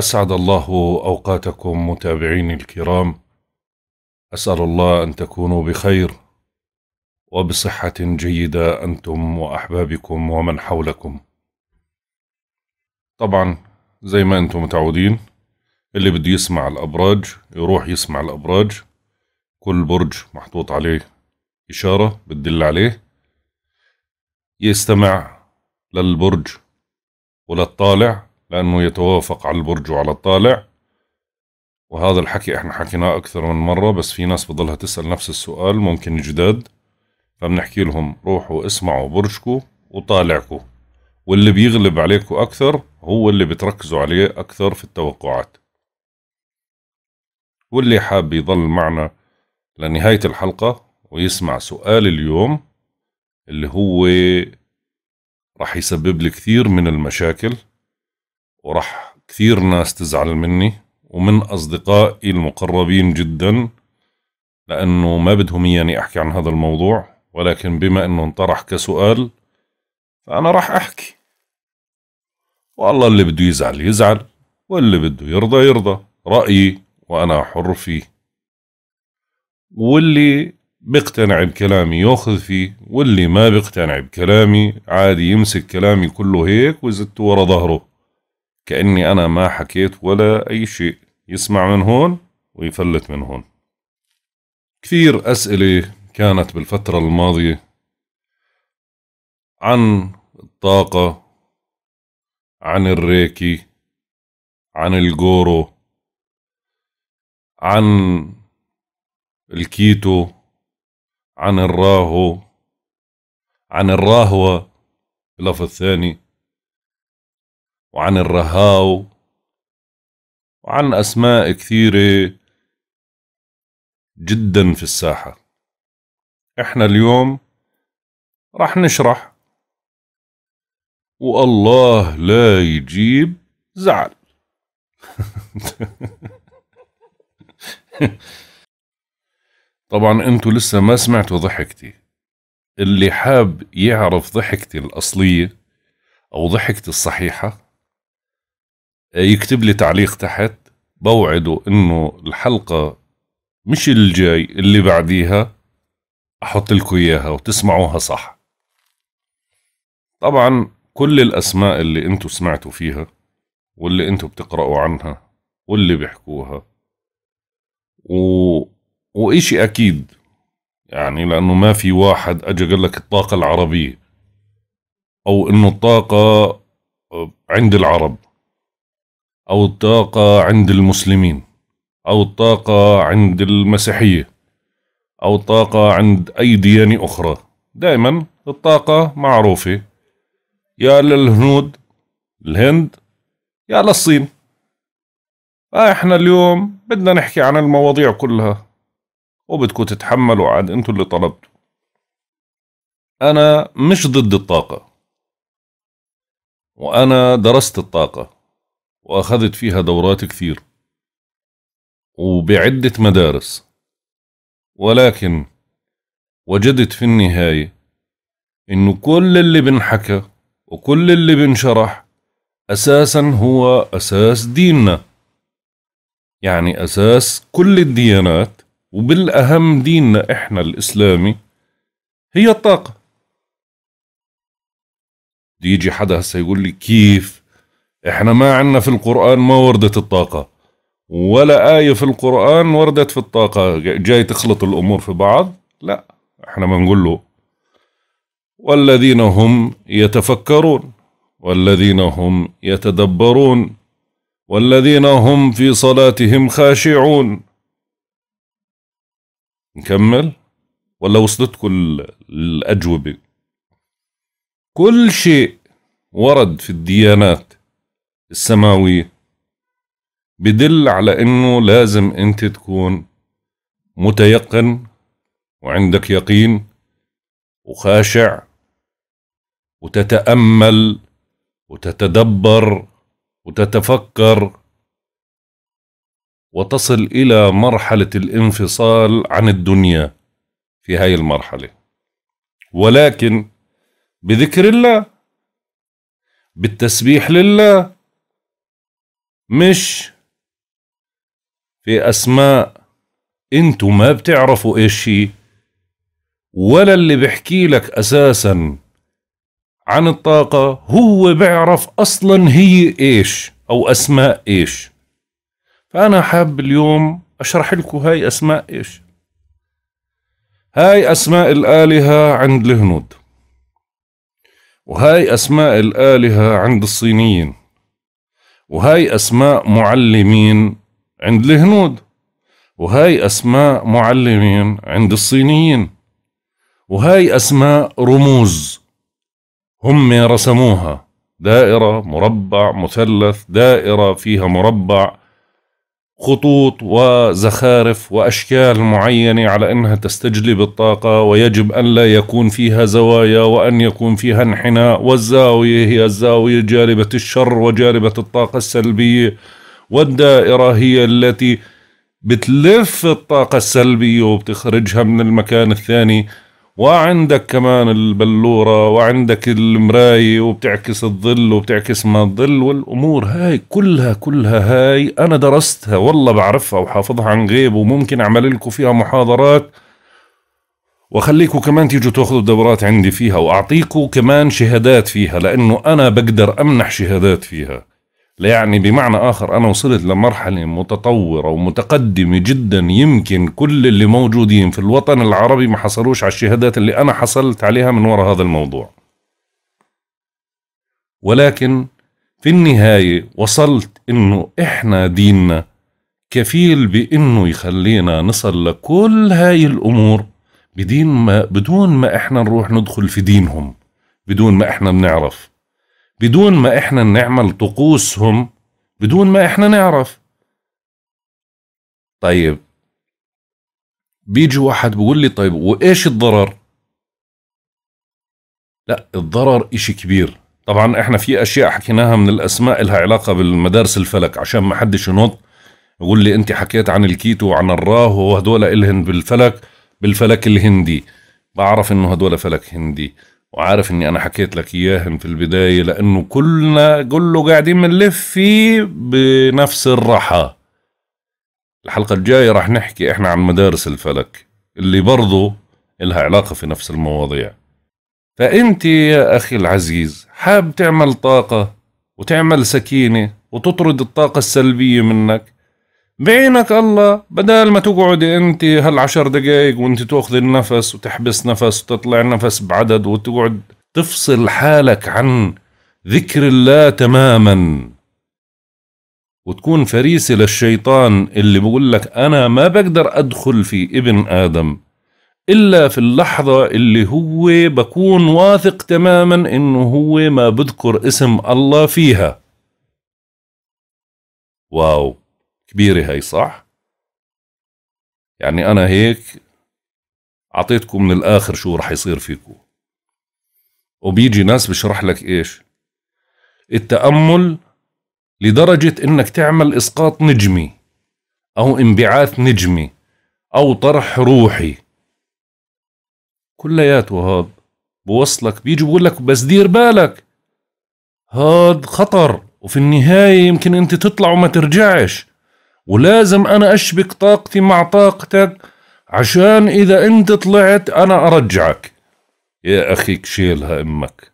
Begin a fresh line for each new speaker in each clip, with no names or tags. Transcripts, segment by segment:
أسعد الله أوقاتكم متابعيني الكرام أسأل الله أن تكونوا بخير وبصحة جيدة أنتم وأحبابكم ومن حولكم طبعا زي ما أنتم متعودين اللي بده يسمع الأبراج يروح يسمع الأبراج كل برج محطوط عليه إشارة بتدل عليه يستمع للبرج وللطالع لأنه يتوافق على البرج وعلى الطالع وهذا الحكي احنا حكيناه أكثر من مرة بس في ناس بضلها تسأل نفس السؤال ممكن جداد فبنحكي لهم روحوا اسمعوا برجكو وطالعكو واللي بيغلب عليكو أكثر هو اللي بتركزوا عليه أكثر في التوقعات واللي حاب يضل معنا لنهاية الحلقة ويسمع سؤال اليوم اللي هو رح يسبب لي كثير من المشاكل وراح كثير ناس تزعل مني ومن أصدقائي المقربين جدا لأنه ما بدهم إياني أحكي عن هذا الموضوع ولكن بما أنه انطرح كسؤال فأنا راح أحكي والله اللي بده يزعل يزعل واللي بده يرضى يرضى رأيي وأنا حر فيه واللي بيقتنع بكلامي ياخذ فيه واللي ما بيقتنع بكلامي عادي يمسك كلامي كله هيك ويزته ورا ظهره كأني أنا ما حكيت ولا أي شيء يسمع من هون ويفلت من هون كثير أسئلة كانت بالفترة الماضية عن الطاقة
عن الريكي عن الجورو عن الكيتو عن الراهو عن الراهوة بلفظ ثاني وعن الرهاو وعن أسماء كثيرة جدا في الساحة احنا اليوم
رح نشرح والله لا يجيب زعل طبعا انتو لسه ما سمعتوا ضحكتي اللي حاب يعرف ضحكتي الأصلية أو ضحكتي الصحيحة يكتب لي تعليق تحت بوعده انه الحلقه مش الجاي اللي بعديها احط لكم اياها وتسمعوها صح طبعا كل الاسماء اللي انتم سمعتوا فيها واللي انتم بتقرأوا عنها واللي بيحكوها و... وإشي أكيد يعني لأنه ما في واحد اجى قال لك الطاقة العربية أو إنه الطاقة عند العرب أو الطاقة عند المسلمين أو الطاقة عند المسيحية أو الطاقة عند أي ديانة أخرى دائما الطاقة معروفة يا للهنود الهند يا للصين فإحنا اليوم بدنا نحكي عن المواضيع كلها وبدكم تتحملوا عاد انتوا اللي طلبتوا أنا مش ضد الطاقة وأنا درست الطاقة وأخذت فيها دورات كثير وبعدة مدارس ولكن وجدت في النهاية إنه كل اللي بنحكى وكل اللي بنشرح أساسا هو أساس ديننا يعني أساس كل الديانات وبالأهم ديننا إحنا الإسلامي هي الطاقة بيجي يجي حدا هسه يقول لي كيف احنا ما عندنا في القرآن ما وردت الطاقة ولا آية في القرآن وردت في الطاقة جاي تخلط الأمور في بعض لا احنا ما نقول له والذين هم يتفكرون والذين هم يتدبرون والذين هم في صلاتهم خاشعون نكمل ولا وصلتكم الأجوبة كل شيء ورد في الديانات السماوية بدل على انه لازم انت تكون متيقن وعندك يقين وخاشع وتتأمل وتتدبر وتتفكر وتصل إلى مرحلة الانفصال عن الدنيا في هاي المرحلة ولكن بذكر الله بالتسبيح لله مش في أسماء انتوا ما بتعرفوا ايش هي ولا اللي بحكي لك أساسا عن الطاقة هو بيعرف أصلا هي ايش أو أسماء ايش فأنا حاب اليوم أشرح لكم هاي أسماء ايش هاي أسماء الآلهة عند الهنود وهاي أسماء الآلهة عند الصينيين وهاي أسماء معلمين عند الهنود وهاي أسماء معلمين عند الصينيين وهاي أسماء رموز هم رسموها دائرة مربع مثلث دائرة فيها مربع خطوط وزخارف واشكال معينه على انها تستجلب الطاقه ويجب ان لا يكون فيها زوايا وان يكون فيها انحناء والزاويه هي الزاويه جالبه الشر وجالبه الطاقه السلبيه والدائره هي التي بتلف الطاقه السلبيه وبتخرجها من المكان الثاني وعندك كمان البلورة وعندك المراية وبتعكس الظل وبتعكس ما الظل والأمور هاي كلها كلها هاي أنا درستها والله بعرفها وحافظها عن غيب وممكن أعمل لكم فيها محاضرات وخليكم كمان تيجوا تاخذوا دورات عندي فيها وأعطيكم كمان شهادات فيها لأنه أنا بقدر أمنح شهادات فيها يعني بمعنى آخر أنا وصلت لمرحلة متطورة ومتقدمة جدا يمكن كل اللي موجودين في الوطن العربي ما حصلوش على الشهادات اللي أنا حصلت عليها من وراء هذا الموضوع ولكن في النهاية وصلت إنه إحنا ديننا كفيل بإنه يخلينا نصل لكل هاي الأمور بدين ما بدون ما إحنا نروح ندخل في دينهم بدون ما إحنا بنعرف بدون ما احنا نعمل طقوسهم بدون ما احنا نعرف طيب بيجي واحد بيقول لي طيب وايش الضرر لا الضرر اشي كبير طبعا احنا في اشياء حكيناها من الاسماء لها علاقة بالمدارس الفلك عشان ما حدش ينط يقول لي انت حكيت عن الكيتو وعن الراه وهدول الهن بالفلك بالفلك الهندي بعرف انه هدول فلك هندي وعارف اني انا حكيت لك اياهم في البداية لانه كلنا كله قاعدين بنلف فيه بنفس الرحى الحلقة الجاية راح نحكي احنا عن مدارس الفلك اللي برضو لها علاقة في نفس المواضيع فأنت يا أخي العزيز حاب تعمل طاقة وتعمل سكينة وتطرد الطاقة السلبية منك بعينك الله بدل ما تقعدي انت هالعشر دقايق وانت تاخذي النفس وتحبس نفس وتطلع نفس بعدد وتقعد تفصل حالك عن ذكر الله تماما وتكون فريسة للشيطان اللي بقول لك أنا ما بقدر أدخل في ابن آدم إلا في اللحظة اللي هو بكون واثق تماما إنه هو ما بذكر اسم الله فيها واو كبيرة هاي صح؟ يعني أنا هيك أعطيتكم من الآخر شو رح يصير فيكم وبيجي ناس بشرح لك إيش التأمل لدرجة إنك تعمل إسقاط نجمي أو انبعاث نجمي أو طرح روحي كلياته هاد بوصلك بيجي بقول لك بس دير بالك هاد خطر وفي النهاية يمكن أنت تطلع وما ترجعش ولازم أنا أشبك طاقتي مع طاقتك عشان إذا أنت طلعت أنا أرجعك يا اخي شيلها أمك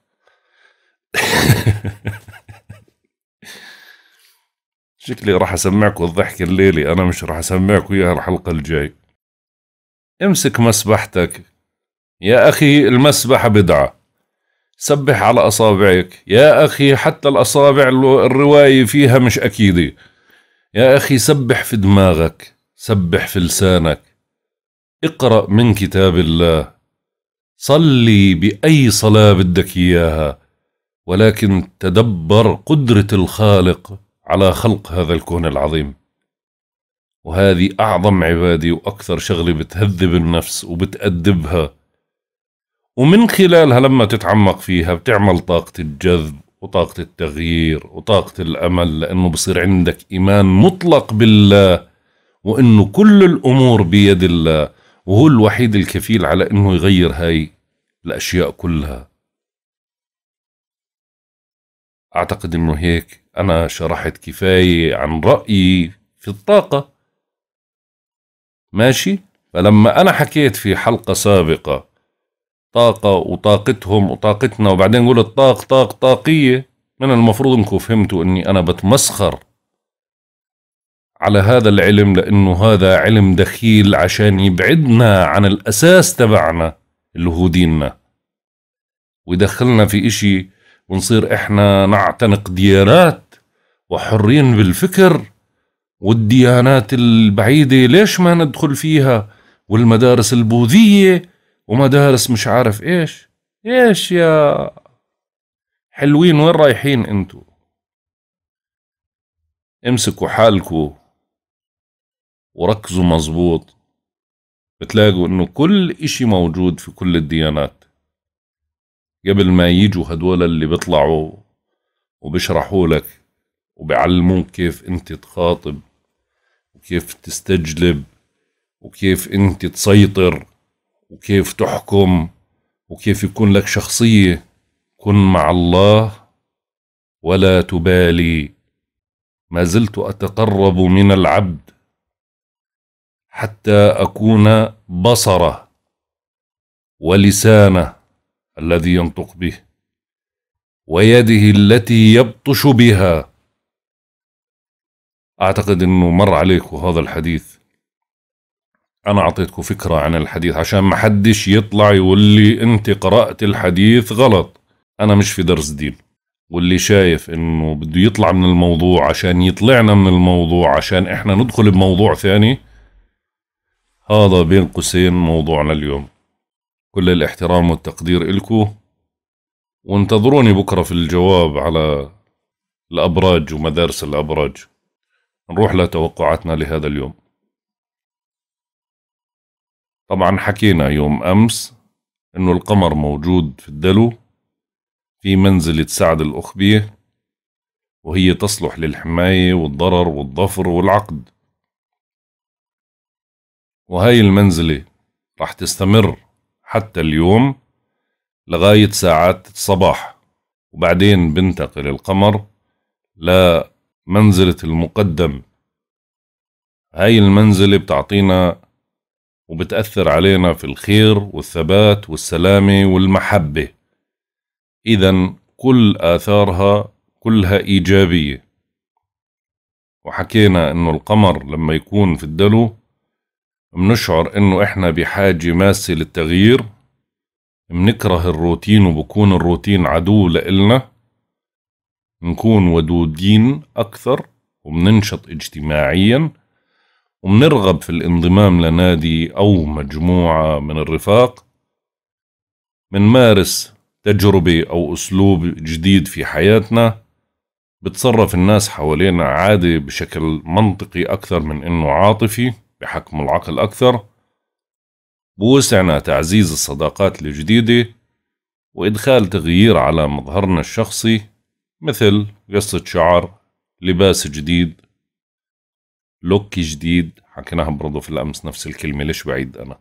شكلي راح أسمعكم الضحك الليلي أنا مش راح أسمعكم إياها الحلقة الجاي امسك مسبحتك يا أخي المسبحة بدعة سبح على أصابعك يا أخي حتى الأصابع الرواية فيها مش أكيدة يا أخي سبح في دماغك سبح في لسانك اقرأ من كتاب الله صلي بأي صلاة بدك إياها ولكن تدبر قدرة الخالق على خلق هذا الكون العظيم وهذه أعظم عبادة وأكثر شغلة بتهذب النفس وبتأدبها ومن خلالها لما تتعمق فيها بتعمل طاقة الجذب وطاقة التغيير وطاقة الأمل لأنه بصير عندك إيمان مطلق بالله وأنه كل الأمور بيد الله وهو الوحيد الكفيل على أنه يغير هاي الأشياء كلها أعتقد أنه هيك أنا شرحت كفاية عن رأيي في الطاقة ماشي فلما أنا حكيت في حلقة سابقة طاقة وطاقتهم وطاقتنا وبعدين نقول الطاق طاق طاقية من المفروض انكم فهمتوا اني انا بتمسخر على هذا العلم لانه هذا علم دخيل عشان يبعدنا عن الاساس تبعنا اللي هو ديننا ويدخلنا في اشي ونصير احنا نعتنق ديانات وحرين بالفكر والديانات البعيدة ليش ما ندخل فيها والمدارس البوذية ومدارس مش عارف ايش ايش يا حلوين وين رايحين انتو امسكوا حالكو وركزوا مظبوط بتلاقوا انه كل اشي موجود في كل الديانات قبل ما يجوا هدول اللي بيطلعوا وبشرحوا لك وبيعلموك كيف انت تخاطب وكيف تستجلب وكيف انت تسيطر وكيف تحكم وكيف يكون لك شخصية كن مع الله ولا تبالي ما زلت أتقرب من العبد حتى أكون بصره ولسانه الذي ينطق به ويده التي يبطش بها أعتقد أنه مر عليك هذا الحديث انا اعطيتكم فكره عن الحديث عشان ما حدش يطلع يقول لي انت قرات الحديث غلط انا مش في درس دين واللي شايف انه بده يطلع من الموضوع عشان يطلعنا من الموضوع عشان احنا ندخل بموضوع ثاني هذا بين قوسين موضوعنا اليوم كل الاحترام والتقدير إلكو وانتظروني بكرة في الجواب على الأبراج ومدارس الأبراج نروح لتوقعاتنا لهذا اليوم طبعا حكينا يوم أمس إنه القمر موجود في الدلو في منزلة سعد الأخبية وهي تصلح للحماية والضرر والظفر والعقد وهاي المنزلة راح تستمر حتى اليوم لغاية ساعات الصباح وبعدين بنتقل القمر لمنزلة المقدم هاي المنزلة بتعطينا وبتأثر علينا في الخير والثبات والسلامة والمحبة إذا كل آثارها كلها إيجابية وحكينا إنه القمر لما يكون في الدلو منشعر إنه إحنا بحاجة ماسة للتغيير منكره الروتين وبكون الروتين عدو لإلنا نكون ودودين أكثر ومننشط اجتماعياً ومنرغب في الانضمام لنادي أو مجموعة من الرفاق منمارس تجربة أو أسلوب جديد في حياتنا بتصرف الناس حوالينا عادة بشكل منطقي أكثر من إنه عاطفي بحكم العقل أكثر بوسعنا تعزيز الصداقات الجديدة وإدخال تغيير على مظهرنا الشخصي مثل قصة شعر لباس جديد لوك جديد حكيناها برضه في الأمس نفس الكلمة ليش بعيد أنا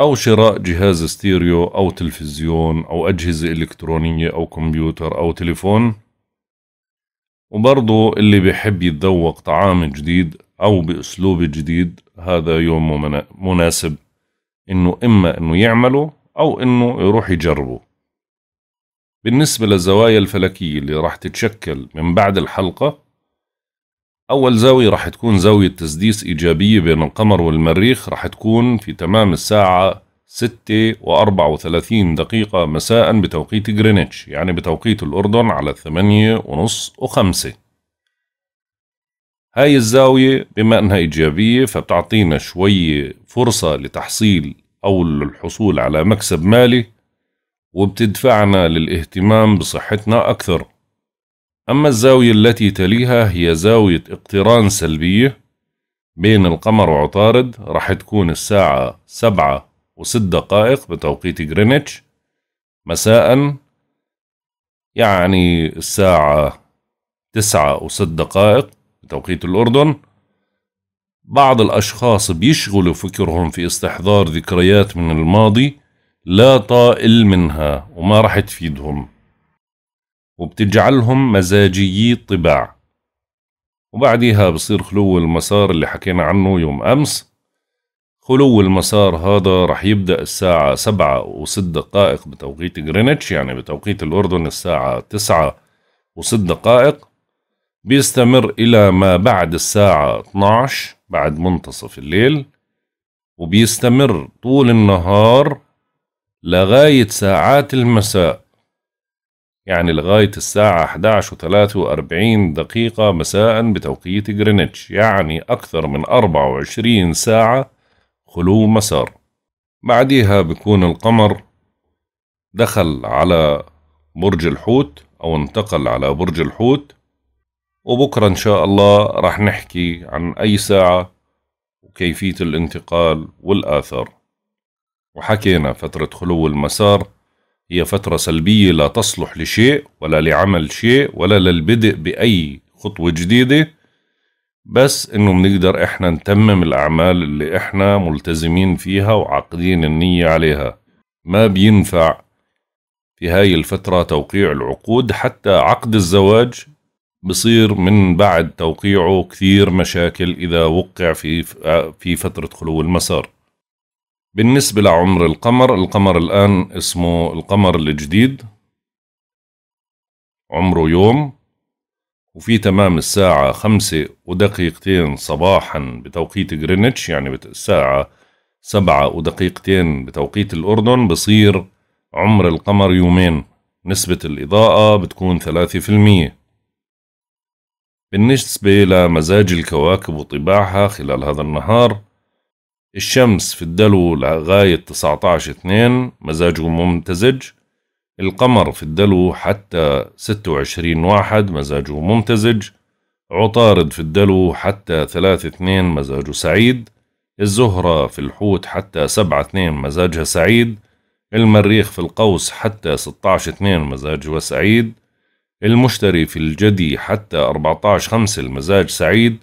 أو شراء جهاز ستيريو أو تلفزيون أو أجهزة إلكترونية أو كمبيوتر أو تليفون وبرضه اللي بيحب يتذوق طعام جديد أو بأسلوب جديد هذا يوم مناسب إنه إما إنه يعمله أو إنه يروح يجربه بالنسبة للزوايا الفلكية اللي راح تتشكل من بعد الحلقة أول زاوية راح تكون زاوية تسديس إيجابية بين القمر والمريخ راح تكون في تمام الساعة 6 و34 دقيقة مساء بتوقيت غرينتش يعني بتوقيت الأردن على 8 ونص و5 هاي الزاوية بما أنها إيجابية فبتعطينا شوية فرصة لتحصيل أو الحصول على مكسب مالي وبتدفعنا للاهتمام بصحتنا أكثر أما الزاوية التي تليها هي زاوية اقتران سلبية بين القمر وعطارد راح تكون الساعة سبعة وست دقائق بتوقيت جرينتش مساء يعني الساعة تسعة وست دقائق بتوقيت الأردن بعض الأشخاص بيشغلوا فكرهم في استحضار ذكريات من الماضي لا طائل منها وما رح تفيدهم وبتجعلهم مزاجيي الطباع وبعديها بصير خلو المسار اللي حكينا عنه يوم أمس خلو المسار هذا رح يبدأ الساعة سبعة وست دقائق بتوقيت غرينتش يعني بتوقيت الأردن الساعة تسعة وست دقائق بيستمر إلى ما بعد الساعة 12 بعد منتصف الليل وبيستمر طول النهار لغاية ساعات المساء يعني لغاية الساعة 11.43 دقيقة مساء بتوقيت جرينتش يعني أكثر من 24 ساعة خلو مسار بعديها بكون القمر دخل على برج الحوت أو انتقل على برج الحوت وبكرة إن شاء الله راح نحكي عن أي ساعة وكيفية الانتقال والآثار وحكينا فترة خلو المسار هي فترة سلبية لا تصلح لشيء ولا لعمل شيء ولا للبدء بأي خطوة جديدة بس إنه بنقدر إحنا نتمم الأعمال اللي إحنا ملتزمين فيها وعاقدين النية عليها ما بينفع في هاي الفترة توقيع العقود حتى عقد الزواج بصير من بعد توقيعه كثير مشاكل إذا وقع في في فترة خلو المسار بالنسبة لعمر القمر القمر الآن اسمه القمر الجديد عمره يوم وفي تمام الساعة خمسة ودقيقتين صباحا بتوقيت جرينتش يعني الساعة سبعة ودقيقتين بتوقيت الأردن بصير عمر القمر يومين نسبة الإضاءة بتكون ثلاثة في المية بالنسبة لمزاج الكواكب وطباعها خلال هذا النهار الشمس في الدلو لغاية 19 2 مزاجه ممتزج القمر في الدلو حتى 26 واحد مزاجه ممتزج عطارد في الدلو حتى 3 2 مزاجه سعيد الزهرة في الحوت حتى 7 2 مزاجها سعيد المريخ في القوس حتى 16 2 مزاجه سعيد المشتري في الجدي حتى 14 5 المزاج سعيد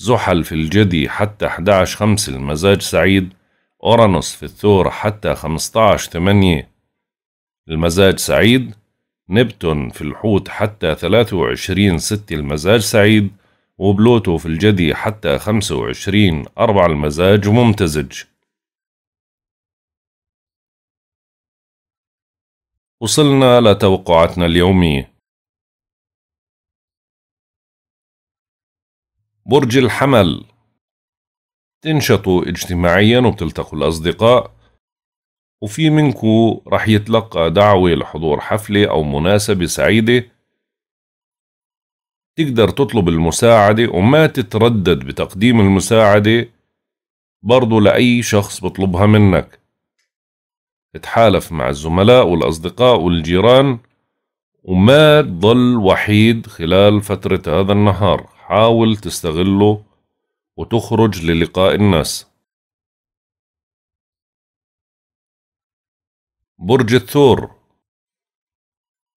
زحل في الجدي حتى 11 5 المزاج سعيد أورانوس في الثور حتى 15 8 المزاج سعيد نبتون في الحوت حتى 23 6 المزاج سعيد وبلوتو في الجدي حتى 25 4 المزاج ممتزج
وصلنا لتوقعاتنا اليومية برج
الحمل تنشطوا اجتماعيا وبتلتقوا الأصدقاء وفي منكو رح يتلقى دعوة لحضور حفلة أو مناسبة سعيدة تقدر تطلب المساعدة وما تتردد بتقديم المساعدة برضو لأي شخص بطلبها منك اتحالف مع الزملاء والأصدقاء والجيران وما تضل وحيد خلال فترة هذا النهار حاول تستغله وتخرج للقاء الناس برج الثور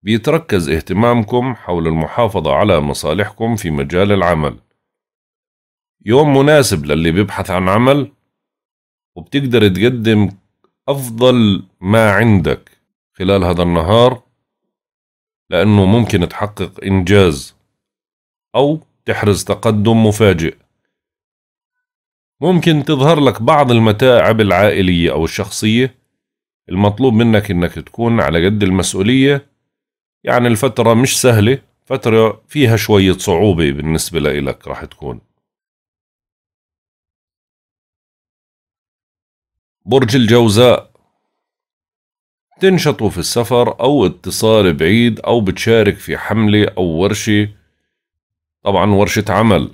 بيتركز اهتمامكم حول المحافظة على مصالحكم في مجال العمل يوم مناسب للي بيبحث عن عمل وبتقدر تقدم أفضل ما عندك خلال هذا النهار لأنه ممكن تحقق إنجاز أو تحرز تقدم مفاجئ ممكن تظهر لك بعض المتاعب العائلية أو الشخصية المطلوب منك إنك تكون على قد المسؤولية يعني الفترة مش سهلة فترة فيها شوية صعوبة بالنسبة لإلك راح تكون برج الجوزاء تنشطوا في السفر أو اتصال بعيد أو بتشارك في حملة أو ورشة طبعا ورشة عمل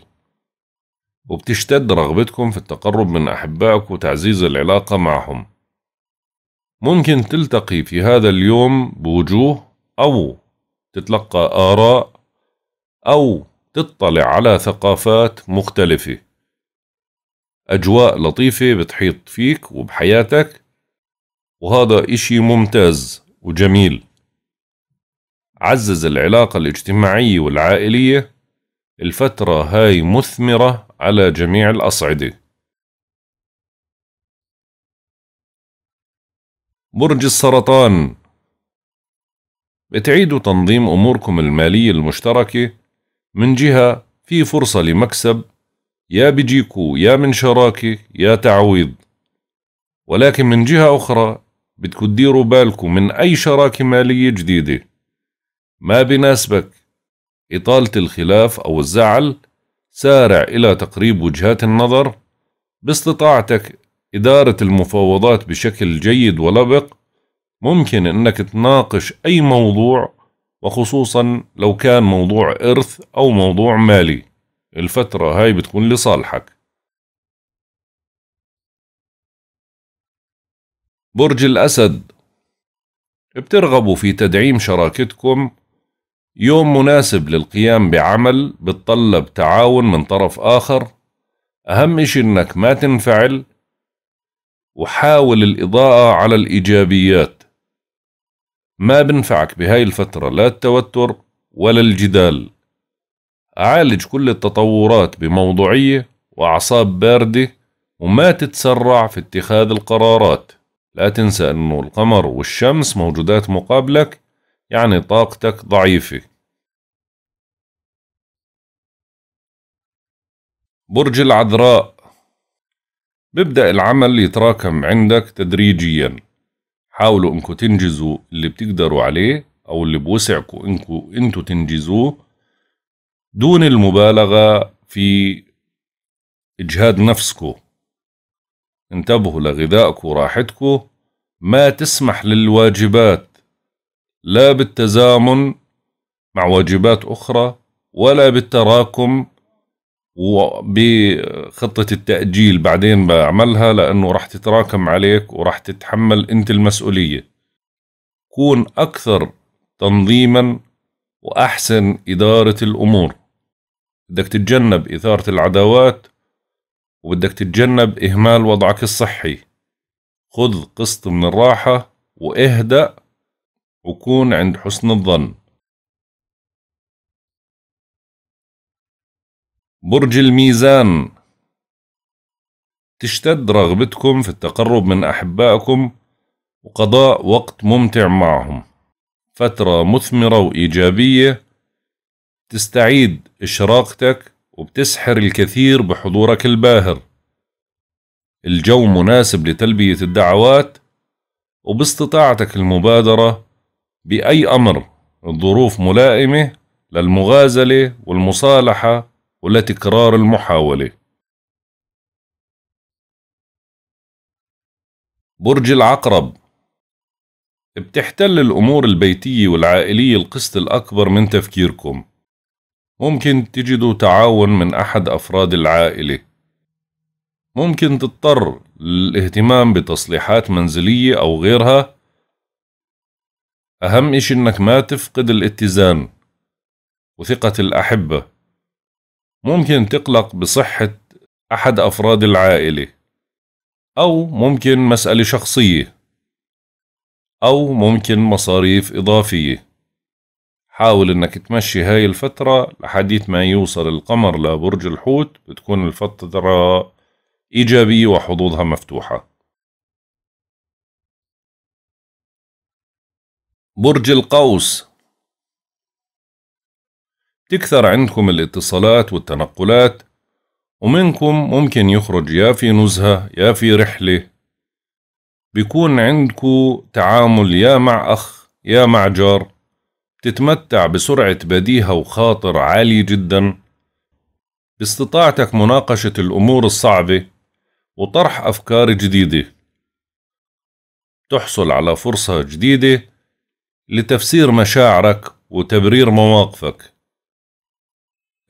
وبتشتد رغبتكم في التقرب من أحبائك وتعزيز العلاقة معهم ممكن تلتقي في هذا اليوم بوجوه أو تتلقى آراء أو تطلع على ثقافات مختلفة أجواء لطيفة بتحيط فيك وبحياتك وهذا إشي ممتاز وجميل عزز العلاقة الاجتماعية والعائلية الفترة هاي مثمرة على جميع الأصعدة برج السرطان بتعيدوا تنظيم أموركم المالية المشتركة من جهة في فرصة لمكسب يا بيجيكوا يا من شراكة يا تعويض ولكن من جهة أخرى بدكوا تديروا بالكم من أي شراكة مالية جديدة ما بناسبك إطالة الخلاف أو الزعل سارع إلى تقريب وجهات النظر باستطاعتك إدارة المفاوضات بشكل جيد ولبق ممكن أنك تناقش أي موضوع وخصوصا لو كان موضوع إرث أو موضوع مالي الفترة هاي
بتكون لصالحك
برج الأسد بترغبوا في تدعيم شراكتكم يوم مناسب للقيام بعمل بتطلب تعاون من طرف آخر أهم إشي إنك ما تنفعل وحاول الإضاءة على الإيجابيات ما بنفعك بهاي الفترة لا التوتر ولا الجدال عالج كل التطورات بموضوعية وأعصاب باردة وما تتسرع في اتخاذ القرارات لا تنسى أنه القمر والشمس موجودات مقابلك يعني طاقتك ضعيفة برج العذراء ببدأ العمل يتراكم عندك تدريجيا حاولوا انكم تنجزوا اللي بتقدروا عليه او اللي بوسعكم انكم انتوا تنجزوه دون المبالغة في اجهاد نفسكو انتبهوا لغذائكو وراحتكو ما تسمح للواجبات لا بالتزامن مع واجبات أخرى ولا بالتراكم وبخطة التأجيل بعدين بعملها لأنه راح تتراكم عليك وراح تتحمل أنت المسؤولية كون أكثر تنظيما وأحسن إدارة الأمور بدك تتجنب إثارة العداوات وبدك تتجنب إهمال وضعك الصحي خذ قسط من الراحة واهدأ وكون عند حسن الظن
برج الميزان
تشتد رغبتكم في التقرب من أحبائكم وقضاء وقت ممتع معهم فترة مثمرة وإيجابية تستعيد إشراقتك وبتسحر الكثير بحضورك الباهر الجو مناسب لتلبية الدعوات وباستطاعتك المبادرة بأي أمر الظروف ملائمة للمغازلة والمصالحة ولتكرار المحاولة برج العقرب بتحتل الأمور البيتية والعائلية القسط الأكبر من تفكيركم ممكن تجدوا تعاون من أحد أفراد العائلة ممكن تضطر للاهتمام بتصليحات منزلية أو غيرها أهم إشي إنك ما تفقد الاتزان وثقة الأحبة ممكن تقلق بصحة أحد أفراد العائلة أو ممكن مسألة شخصية أو ممكن مصاريف إضافية حاول إنك تمشي هاي الفترة لحديث ما يوصل القمر لبرج الحوت بتكون الفترة إيجابية وحظوظها مفتوحة
برج القوس
تكثر عندكم الاتصالات والتنقلات ومنكم ممكن يخرج يا في نزهة يا في رحلة بيكون عندكم تعامل يا مع أخ يا مع جار تتمتع بسرعة بديهة وخاطر عالي جدا باستطاعتك مناقشة الأمور الصعبة وطرح أفكار جديدة تحصل على فرصة جديدة لتفسير مشاعرك وتبرير مواقفك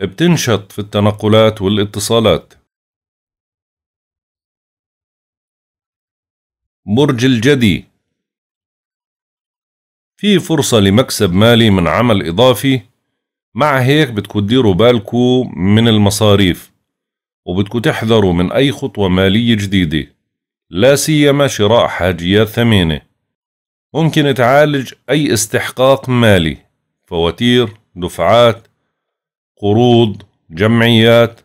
بتنشط في التنقلات والاتصالات برج الجدي في فرصة لمكسب مالي من عمل إضافي مع هيك بدكوا تديروا بالكو من المصاريف وبدكوا تحذروا من أي خطوة مالية جديدة لا سيما شراء حاجيات ثمينة ممكن تعالج أي استحقاق مالي فواتير دفعات قروض جمعيات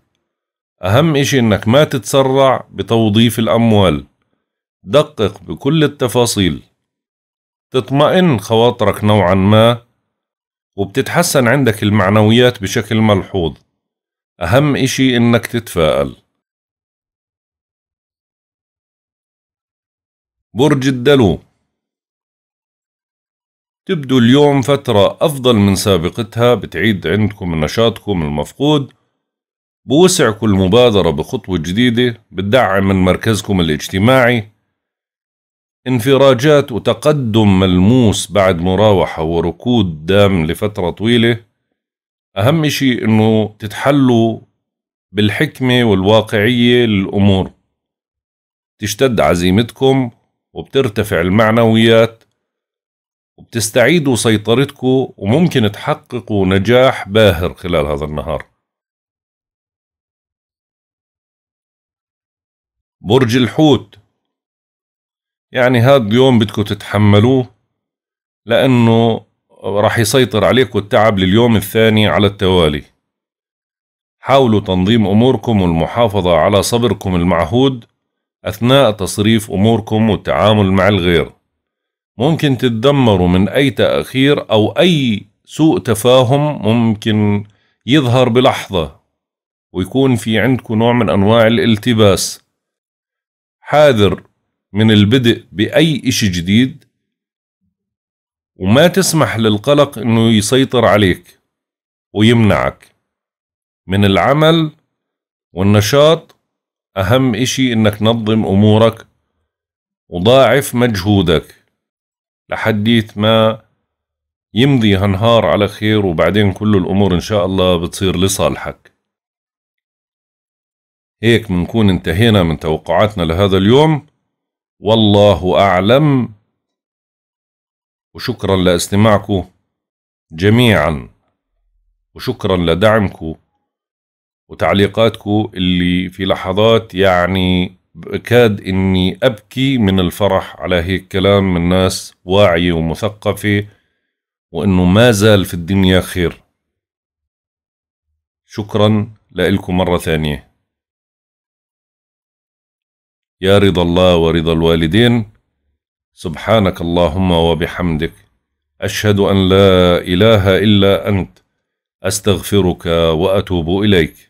أهم إشي إنك ما تتسرع بتوظيف الأموال دقق بكل التفاصيل تطمئن خواطرك نوعا ما وبتتحسن عندك المعنويات بشكل ملحوظ أهم إشي إنك
تتفائل برج
الدلو تبدو اليوم فترة أفضل من سابقتها بتعيد عندكم نشاطكم المفقود بوسعكم المبادرة بخطوة جديدة بتدعم من مركزكم الاجتماعي انفراجات وتقدم ملموس بعد مراوحة وركود دام لفترة طويلة أهم شيء أنه تتحلوا بالحكمة والواقعية للأمور تشتد عزيمتكم وبترتفع المعنويات تستعيدوا سيطرتكم وممكن تحققوا نجاح باهر خلال هذا النهار
برج الحوت يعني
هذا اليوم بدكم تتحملوه لأنه راح يسيطر عليكم التعب لليوم الثاني على التوالي حاولوا تنظيم أموركم والمحافظة على صبركم المعهود أثناء تصريف أموركم والتعامل مع الغير ممكن تتدمروا من أي تأخير أو أي سوء تفاهم ممكن يظهر بلحظة ويكون في عندكم نوع من أنواع الالتباس حاذر من البدء بأي إشي جديد وما تسمح للقلق أنه يسيطر عليك ويمنعك من العمل والنشاط أهم إشي أنك نظم أمورك وضاعف مجهودك لحديت ما يمضي هالنهار على خير وبعدين كل الأمور إن شاء الله بتصير لصالحك هيك منكون انتهينا من توقعاتنا لهذا اليوم والله أعلم وشكرا لاستماعكم جميعا وشكرا لدعمكم وتعليقاتكم اللي في لحظات يعني كاد إني أبكي من الفرح على هيك كلام من ناس واعية ومثقفة وإنه ما زال في الدنيا خير شكرا لكم مرة ثانية يا رضا الله ورضا الوالدين سبحانك اللهم وبحمدك أشهد أن لا إله إلا أنت أستغفرك وأتوب إليك